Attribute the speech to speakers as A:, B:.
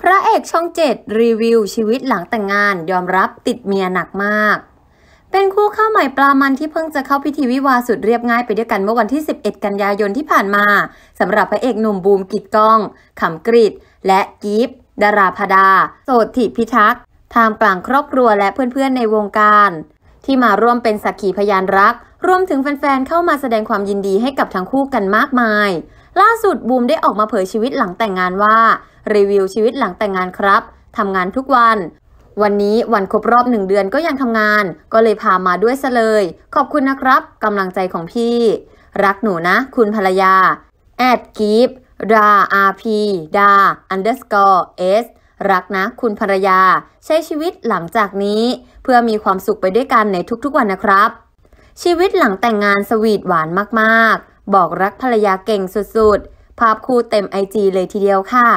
A: พระเอกช่องเจ็ดรีวิวชีวิตหลังแต่งงาน ยอมรับติดเมียหนักมาก เป็นคู่ข้าใหม่ปลามันที่เพิ่งจะเข้าพิธีวิวาสุดเรียบง่ายไปด้วยกันเมื่อวันที่ 11 กันยายนที่ผ่านมาสำหรับพระเอกหนุ่มบูมกิดก้องขำกริดและกิฟดาราพดา โสถิพิทักษ์ทางกลางครอบครัวและเพื่อน ๆในวงการ ที่มาร่วมเป็นสักขีพยานรักรวมถึงแฟนๆเข้ามาแสดงความยินดีให้กับทั้งคู่กันมากมาย ล่าสุดบูมได้ออกมาเผยชีวิตหลังแต่งงานว่ารีวิวชีวิตหลังแต่งงานครับ ทำงานทุกวัน วันนี้วันครบรอบหนึ่งเดือนก็ยังทำงาน ก็เลยพามาด้วยซะเลย ขอบคุณนะครับกำลังใจของพี่ รักหนูนะ คุณภรรยาแอดกีฟดาอาพีดาอันเดอร์สกอร์เอสรักนะคุณภรรยา ใช้ชีวิตหลังจากนี้ เพื่อมีความสุขไปด้วยกันในทุกๆวันนะครับ ชีวิตหลังแต่งงานสวีทหวานมาก ๆ บอกรักภรรยาเก่งสุดๆ ภาพคู่เต็มไอจีเลยทีเดียวค่ะ